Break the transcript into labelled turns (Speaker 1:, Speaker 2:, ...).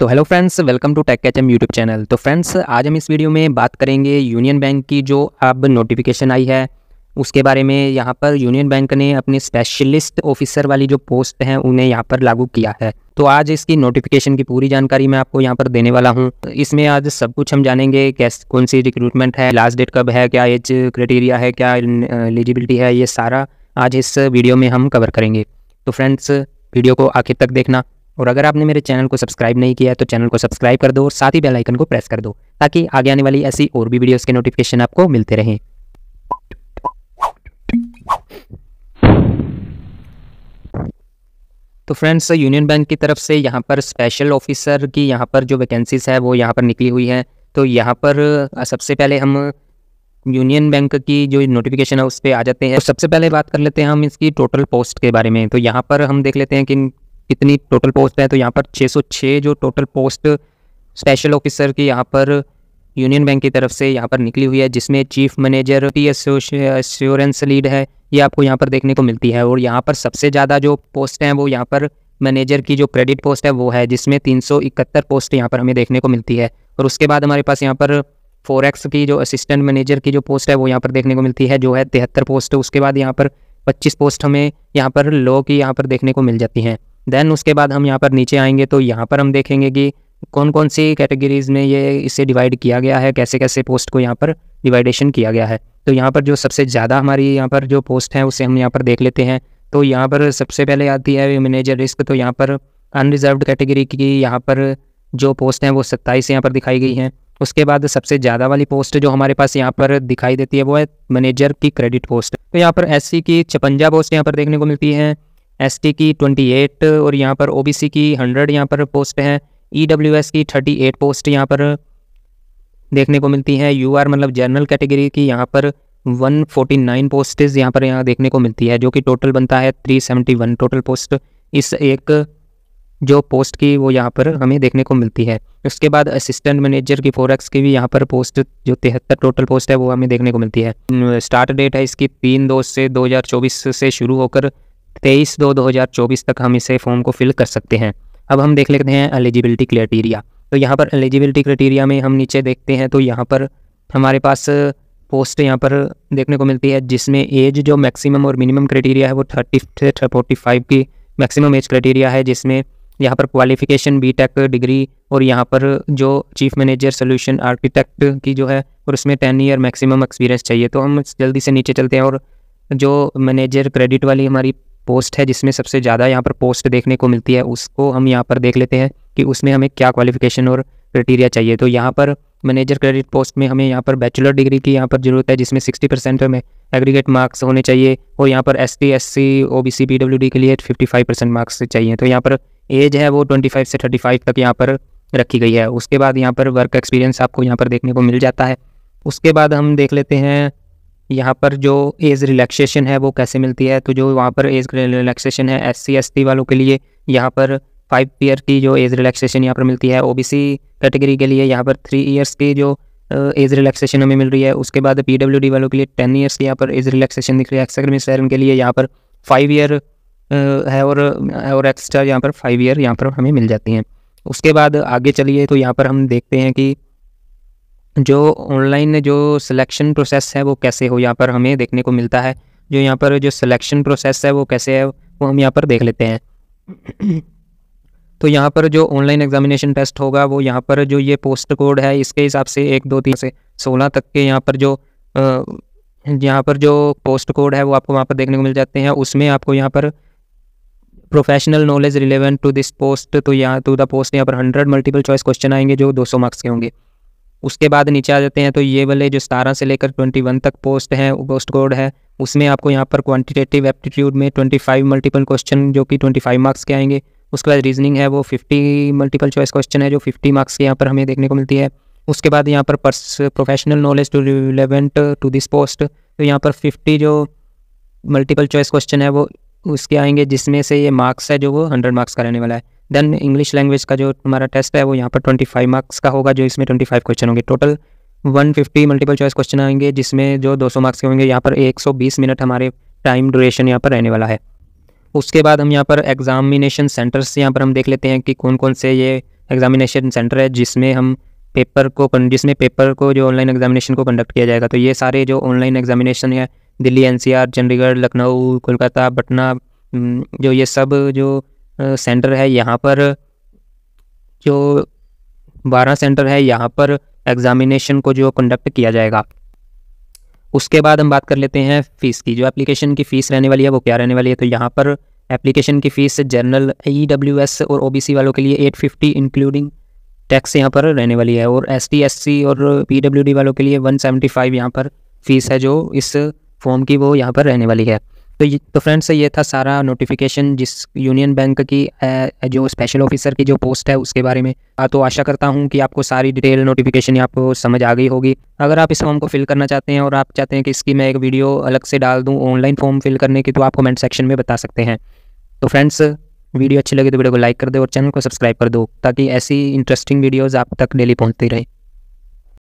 Speaker 1: तो hello friends welcome to tech H M YouTube channel तो friends आज हम इस वीडियो में बात करेंगे यूनियन बैंक की जो अब नोटिफिकेशन आई है उसके बारे में यहाँ पर यूनियन बैंक ने अपने स्पेशलिस्ट ऑफिसर वाली जो पोस्ट हैं उन्हें यहाँ पर लागू किया है तो आज इसकी नोटिफिकेशन की पूरी जानकारी मैं आपको यहाँ पर देने वाला हूँ तो इसमें आज सब कुछ हम जानेंगे कैसे कौन सी रिक्रूटमेंट है लास्ट डेट कब है क्या एज क्राइटेरिया है क्या एलिजिबिलिटी uh, है ये सारा आज इस वीडियो में हम कवर करेंगे तो फ्रेंड्स वीडियो को आखिर तक देखना और अगर आपने मेरे चैनल को सब्सक्राइब नहीं किया है तो चैनल को सब्सक्राइब कर दो और साथ ही बेल आइकन को प्रेस कर दो ताकि आगे आने वाली ऐसी और भी वीडियोस के नोटिफिकेशन आपको मिलते रहें तो फ्रेंड्स यूनियन बैंक की तरफ से यहाँ पर स्पेशल ऑफिसर की यहाँ पर जो वैकेंसीज है वो यहाँ पर निकली हुई है तो यहाँ पर सबसे पहले हम यूनियन बैंक की जो नोटिफिकेशन है उस पर आ जाते हैं तो सबसे पहले बात कर लेते हैं हम इसकी टोटल पोस्ट के बारे में तो यहाँ पर हम देख लेते हैं कि इतनी टोटल पोस्ट है तो यहाँ पर 606 जो टोटल पोस्ट स्पेशल ऑफिसर की यहाँ पर यूनियन बैंक की तरफ से यहाँ पर निकली हुई है जिसमें chief manager T assurance lead है ये आपको यहाँ पर देखने को मिलती है और यहाँ पर सबसे ज़्यादा जो पोस्ट हैं वो यहाँ पर मैनेजर की जो क्रेडिट पोस्ट है वो है जिसमें तीन पोस्ट यहाँ पर हमें देखने को मिलती है और उसके बाद हमारे पास यहाँ पर फोरेक्स की जो असिस्टेंट मैनेजर की जो पोस्ट है वो यहाँ पर देखने को मिलती है जो है तिहत्तर पोस्ट उसके बाद यहाँ पर पच्चीस पोस्ट हमें यहाँ पर लॉ की यहाँ पर देखने को मिल जाती हैं देन उसके बाद हम यहाँ पर नीचे आएंगे तो यहाँ पर हम देखेंगे कि कौन कौन सी कैटेगरीज़ में ये इसे डिवाइड किया गया है कैसे कैसे पोस्ट को यहाँ पर डिवाइडेशन किया गया है तो यहाँ पर जो सबसे ज़्यादा हमारी यहाँ पर जो पोस्ट है उसे हम यहाँ पर देख लेते हैं तो यहाँ पर सबसे पहले आती है मैनेजर रिस्क तो यहाँ पर अनरिजर्व कैटेगरी की यहाँ पर जो पोस्ट हैं वो सत्ताईस यहाँ पर दिखाई गई हैं उसके बाद सबसे ज़्यादा वाली पोस्ट जो हमारे पास यहाँ पर दिखाई देती है वो है मैनेजर की क्रेडिट पोस्ट तो यहाँ पर एस की छपंजा पोस्ट यहाँ पर देखने को मिलती है एसटी की 28 और यहाँ पर ओबीसी की 100 यहाँ पर पोस्ट हैं ईडब्ल्यूएस e की 38 पोस्ट यहाँ पर देखने को मिलती हैं यूआर मतलब जनरल कैटेगरी की यहाँ पर 149 पोस्टेज यहाँ पर यहाँ देखने को मिलती है जो कि टोटल बनता है 371 टोटल पोस्ट इस एक जो पोस्ट की वो यहाँ पर हमें देखने को मिलती है उसके बाद असिस्टेंट मैनेजर की फोर की भी यहाँ पर पोस्ट जो तिहत्तर टोटल पोस्ट है वो हमें देखने को मिलती है स्टार्ट डेट है इसकी तीन दो से 2024 से शुरू होकर तेईस दो दो हज़ार चौबीस तक हम इसे फॉर्म को फिल कर सकते हैं अब हम देख लेते हैं एलिजिबिलिटी क्राइटेरिया तो यहाँ पर एलिजिबिलिटी क्राइटीरिया में हम नीचे देखते हैं तो यहाँ पर हमारे पास पोस्ट यहाँ पर देखने को मिलती है जिसमें एज जो मैक्सिमम और मिनिमम क्राइटेरिया है वो थर्टी से फोर्टी फाइव की मैक्सिमम एज क्राइटेरिया है जिसमें यहाँ पर क्वालिफिकेशन बी टेक डिग्री और यहाँ पर जो चीफ मैनेजर सोल्यूशन आर्किटेक्ट की जो है और उसमें टेन ईयर मैक्सिमम एक्सपीरियंस चाहिए तो हम जल्दी से नीचे चलते हैं और जो मैनेजर क्रेडिट वाली हमारी पोस्ट है जिसमें सबसे ज़्यादा यहाँ पर पोस्ट देखने को मिलती है उसको हम यहाँ पर देख लेते हैं कि उसमें हमें क्या क्वालिफिकेशन और क्राइटेरिया चाहिए तो यहाँ पर मैनेजर क्रेडिट पोस्ट में हमें यहाँ पर बैचलर डिग्री की यहाँ पर ज़रूरत है जिसमें सिक्सटी परसेंट हमें एग्रीगेट मार्क्स होने चाहिए और यहाँ पर S T S C O B C P W D के लिए फिफ्टी फाइव परसेंट मार्क्स चाहिए तो यहाँ पर एज है वो ट्वेंटी फाइव से थर्टी फाइव तक यहाँ पर रखी गई है उसके बाद यहाँ पर वर्क एक्सपीरियंस आपको यहाँ पर देखने को मिल जाता है उसके बाद हम देख लेते हैं यहाँ पर जो एज रिलैक्सेशन है वो कैसे मिलती है तो जो वहाँ पर एज रिलैक्सेशन है एस सी एस टी वालों के लिए यहाँ पर फाइव ईयर की जो एज रिलैक्सेशन यहाँ पर मिलती है ओ बी सी कैटेगरी के लिए यहाँ पर थ्री ईयर्स की जो एज रिलैक्सेशन हमें मिल रही है उसके बाद पी डब्ल्यू डी वालों के लिए टेन ईयर्स की यहाँ पर एज रिलैक्सेशन दिख रही है एक्सग्रमिक सैरन के लिए यहाँ पर फाइव ईयर है और और एक्स्ट्रा यहाँ पर फाइव ईयर यहाँ पर हमें मिल जाती हैं उसके बाद आगे चलिए तो यहाँ पर हम देखते हैं कि जो ऑनलाइन जो सिलेक्शन प्रोसेस है वो कैसे हो यहाँ पर हमें देखने को मिलता है जो यहाँ पर जो सिलेक्शन प्रोसेस है वो कैसे है वो हम यहाँ पर देख लेते हैं तो यहाँ पर जो ऑनलाइन एग्जामिनेशन टेस्ट होगा वो यहाँ पर जो ये पोस्ट कोड है इसके हिसाब से एक दो तीन से सोलह तक के यहाँ पर जो यहाँ पर जो पोस्ट कोड है वो आपको वहाँ पर देखने को मिल जाते हैं उसमें आपको यहाँ पर professional knowledge relevant to this post तो यहाँ टू द पोस्ट यहाँ पर हंड्रेड मल्टीपल चॉइस क्वेश्चन आएंगे जो दो सौ मार्क्स के होंगे उसके बाद नीचे आ जाते हैं तो ये वाले जो सतारह से लेकर ट्वेंटी वन तक पोस्ट है पोस्ट कोड है उसमें आपको यहाँ पर क्वांटिटेटिव एप्टीट्यूड में ट्वेंटी फाइव मल्टीपल क्वेश्चन जो कि ट्वेंटी फाइव मार्क्स के आएंगे उसके बाद रीजनिंग है वो फिफ्टी मल्टीपल चॉइस क्वेश्चन है जो फिफ्टी मार्क्स के यहाँ पर हमें देखने को मिलती है उसके बाद यहाँ पर professional knowledge to relevant to this post तो यहाँ पर फिफ्टी जो मल्टीपल चॉइस क्वेश्चन है वो उसके आएंगे जिसमें से ये मार्क्स है जो वो हंड्रेड मार्क्स का रहने वाला है देन इंग्लिश लैंग्वेज का जो तुम्हारा टेस्ट है वो यहाँ पर ट्वेंटी फाइव मार्क्स का होगा जो इसमें ट्वेंटी फाइव क्वेश्चन होंगे total one fifty multiple choice question आएंगे जिसमें जो दो सौ मार्क्स के होंगे यहाँ पर एक सौ बीस मिनट हमारे टाइम ड्यूरेशन यहाँ पर रहने वाला है उसके बाद हम यहाँ पर एग्जामिनेशन सेंटर्स यहाँ पर हम देख लेते हैं कि कौन कौन से ये एग्जामिनेशन सेंटर है जिसमें हम पेपर को जिसमें पेपर को जो ऑनलाइन एग्जामिनेशन को कंडक्ट किया जाएगा तो ये सारे जो ऑनलाइन एग्जामिनेशन है दिल्ली एनसीआर चंडीगढ़ लखनऊ कोलकाता पटना जो ये सब जो सेंटर है यहाँ पर जो बारह सेंटर है यहाँ पर एग्ज़ामिनेशन को जो कंडक्ट किया जाएगा उसके बाद हम बात कर लेते हैं फ़ीस की जो एप्लीकेशन की फ़ीस रहने वाली है वो क्या रहने वाली है तो यहाँ पर एप्लीकेशन की fees general E W S और ओ बी सी वालों के लिए एट फिफ्टी इंक्लूडिंग टैक्स यहाँ पर रहने वाली है और एस टी एस सी और पी डब्ल्यू डी वालों के लिए वन सेवेंटी फाइव यहाँ पर फ़ीस है जो इस फॉर्म की वो यहाँ पर रहने वाली है तो ये तो फ्रेंड्स ये था सारा नोटिफिकेशन जिस यूनियन बैंक की जो स्पेशल ऑफिसर की जो पोस्ट है उसके बारे में हाँ, तो आशा करता हूँ कि आपको सारी डिटेल नोटिफिकेशन आपको समझ आ गई होगी अगर आप इस फॉर्म को फिल करना चाहते हैं और आप चाहते हैं कि इसकी मैं एक वीडियो अलग से डाल दूँ ऑनलाइन फॉर्म फिल करने की तो आप कमेंट सेक्शन में बता सकते हैं तो फ्रेंड्स वीडियो अच्छी लगे तो वीडियो को लाइक कर दो और चैनल को सब्सक्राइब कर दो ताकि ऐसी इंटरेस्टिंग वीडियोज़ आप तक डेली पहुँचती रहे